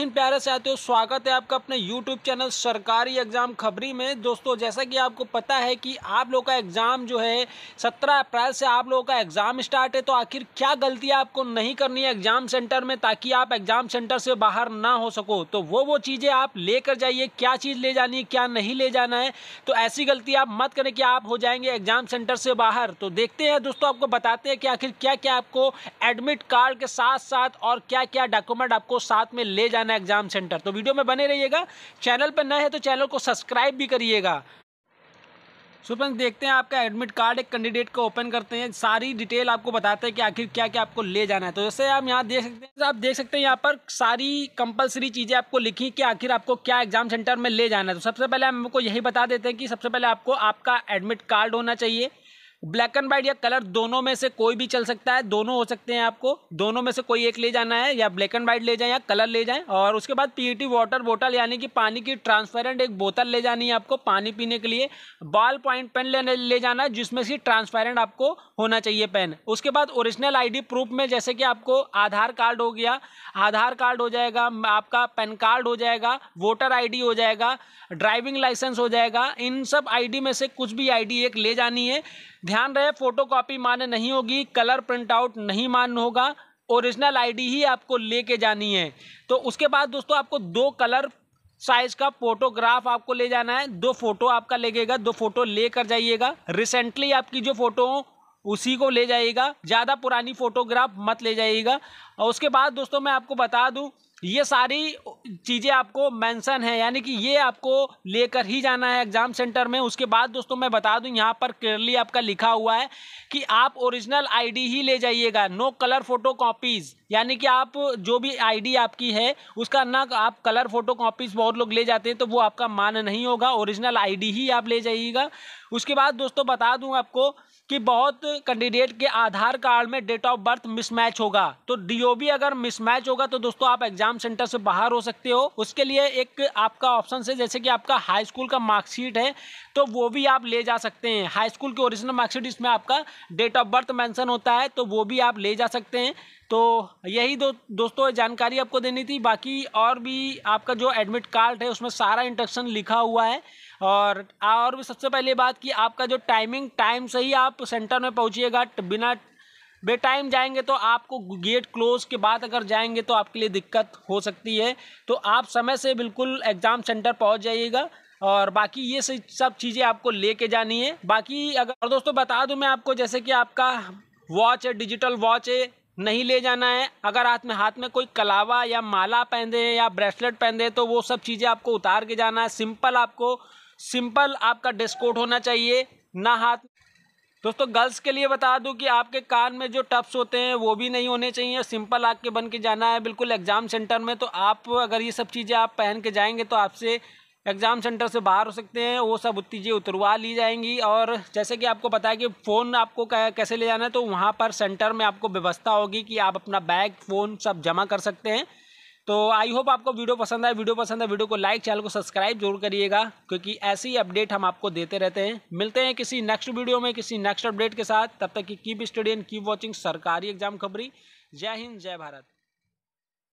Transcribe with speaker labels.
Speaker 1: हिंद प्यारे साथियों स्वागत है आपका अपने YouTube चैनल सरकारी एग्ज़ाम खबरी में दोस्तों जैसा कि आपको पता है कि आप लोगों का एग्ज़ाम जो है 17 अप्रैल से आप लोगों का एग्ज़ाम स्टार्ट है तो आखिर क्या गलती आपको नहीं करनी है एग्ज़ाम सेंटर में ताकि आप एग्ज़ाम सेंटर से बाहर ना हो सको तो वो वो चीज़ें आप लेकर जाइए क्या चीज़ ले जानी है क्या नहीं ले जाना है तो ऐसी गलती आप मत करें कि आप हो जाएंगे एग्ज़ाम सेंटर से बाहर तो देखते हैं दोस्तों आपको बताते हैं कि आखिर क्या क्या आपको एडमिट कार्ड के साथ साथ और क्या क्या डॉक्यूमेंट आपको साथ में ले जाना करना एग्जाम सेंटर तो वीडियो में बने रहिएगा चैनल पर नए हैं तो चैनल को सब्सक्राइब भी करिएगा सो फ्रेंड्स देखते हैं आपका एडमिट कार्ड एक कैंडिडेट को ओपन करते हैं सारी डिटेल आपको बताते हैं कि आखिर क्या क्या आपको ले जाना है तो जैसे आप यहाँ देख सकते हैं आप देख सकते हैं यहाँ पर सारी कंपलसरी चीज़ें आपको लिखी कि आखिर आपको क्या एग्जाम सेंटर में ले जाना है तो सबसे पहले हम आपको यही बता देते हैं कि सबसे पहले आपको आपका एडमिट कार्ड होना चाहिए ब्लैक एंड वाइट या कलर दोनों में से कोई भी चल सकता है दोनों हो सकते हैं आपको दोनों में से कोई एक ले जाना है या ब्लैक एंड वाइट ले जाएं या कलर ले जाएं और उसके बाद पीईटी वाटर बोतल यानी कि पानी की ट्रांसपेरेंट एक बोतल ले जानी है आपको पानी पीने के लिए बॉल पॉइंट पेन लेने ले जाना है जिसमें से ट्रांसपेरेंट आपको होना चाहिए पेन उसके बाद ओरिजिनल आई प्रूफ में जैसे कि आपको आधार कार्ड हो गया आधार कार्ड हो जाएगा आपका पैन कार्ड हो जाएगा वोटर आई हो जाएगा ड्राइविंग लाइसेंस हो जाएगा इन सब आई में से कुछ भी आई एक ले जानी है ध्यान रहे फोटो कॉपी मान्य नहीं होगी कलर प्रिंट आउट नहीं मान्य होगा ओरिजिनल आईडी ही आपको लेके जानी है तो उसके बाद दोस्तों आपको दो कलर साइज का फोटोग्राफ आपको ले जाना है दो फोटो आपका लेगेगा दो फोटो लेकर जाइएगा रिसेंटली आपकी जो फोटो हो उसी को ले जाइएगा ज़्यादा पुरानी फोटोग्राफ मत ले जाइएगा और उसके बाद दोस्तों मैं आपको बता दूँ ये सारी चीज़ें आपको मेंशन है यानी कि ये आपको लेकर ही जाना है एग्ज़ाम सेंटर में उसके बाद दोस्तों मैं बता दूं यहाँ पर क्लियरली आपका लिखा हुआ है कि आप ओरिजिनल आईडी ही ले जाइएगा नो कलर फोटो कॉपीज़ यानी कि आप जो भी आईडी आपकी है उसका ना आप कलर फोटो कॉपीज़ बहुत लोग ले जाते हैं तो वो आपका मान नहीं होगा ओरिजिनल आईडी ही आप ले जाइएगा उसके बाद दोस्तों बता दूँ आपको कि बहुत कैंडिडेट के आधार कार्ड में डेट ऑफ बर्थ मिसमैच होगा तो डीओबी अगर मिसमैच होगा तो दोस्तों आप एग्जाम सेंटर से बाहर हो सकते हो उसके लिए एक आपका ऑप्शन है जैसे कि आपका हाई स्कूल का मार्कशीट है तो वो भी आप ले जा सकते हैं हाई स्कूल की ओरिजिनल मार्कशीट इसमें आपका डेट ऑफ बर्थ मेंशन होता है तो वो भी आप ले जा सकते हैं तो यही दो दोस्तों जानकारी आपको देनी थी बाकी और भी आपका जो एडमिट कार्ड है उसमें सारा इंट्रक्शन लिखा हुआ है और और भी सबसे पहले बात कि आपका जो टाइमिंग टाइम से ही आप सेंटर में पहुँचिएगा बिना बेटाइम जाएंगे तो आपको गेट क्लोज के बाद अगर जाएंगे तो आपके लिए दिक्कत हो सकती है तो आप समय से बिल्कुल एग्ज़ाम सेंटर पहुंच जाइएगा और बाकी ये सब चीज़ें आपको लेके जानी है बाकी अगर और दोस्तों बता दूं मैं आपको जैसे कि आपका वॉच है डिजिटल वॉच है नहीं ले जाना है अगर हाथ में हाथ में कोई कलावा या माला पहन दें या ब्रेसलेट पहन दें तो वो सब चीज़ें आपको उतार के जाना है सिंपल आपको सिंपल आपका ड्रेस कोड होना चाहिए ना हाथ दोस्तों गर्ल्स के लिए बता दूं कि आपके कान में जो टप्स होते हैं वो भी नहीं होने चाहिए सिंपल आग के बन के जाना है बिल्कुल एग्ज़ाम सेंटर में तो आप अगर ये सब चीज़ें आप पहन के जाएंगे तो आपसे एग्ज़ाम सेंटर से बाहर हो सकते हैं वो सब चीज़ें उतरवा ली जाएंगी और जैसे कि आपको पता है कि फ़ोन आपको कैसे ले जाना है तो वहाँ पर सेंटर में आपको व्यवस्था होगी कि आप अपना बैग फ़ोन सब जमा कर सकते हैं तो आई होप आपको वीडियो पसंद आए वीडियो पसंद है वीडियो को लाइक चैनल को सब्सक्राइब जरूर करिएगा क्योंकि ऐसे ही अपडेट हम आपको देते रहते हैं मिलते हैं किसी नेक्स्ट वीडियो में किसी नेक्स्ट अपडेट के साथ तब तक की keep study and keep watching सरकारी एग्जाम खबरी जय हिंद जय भारत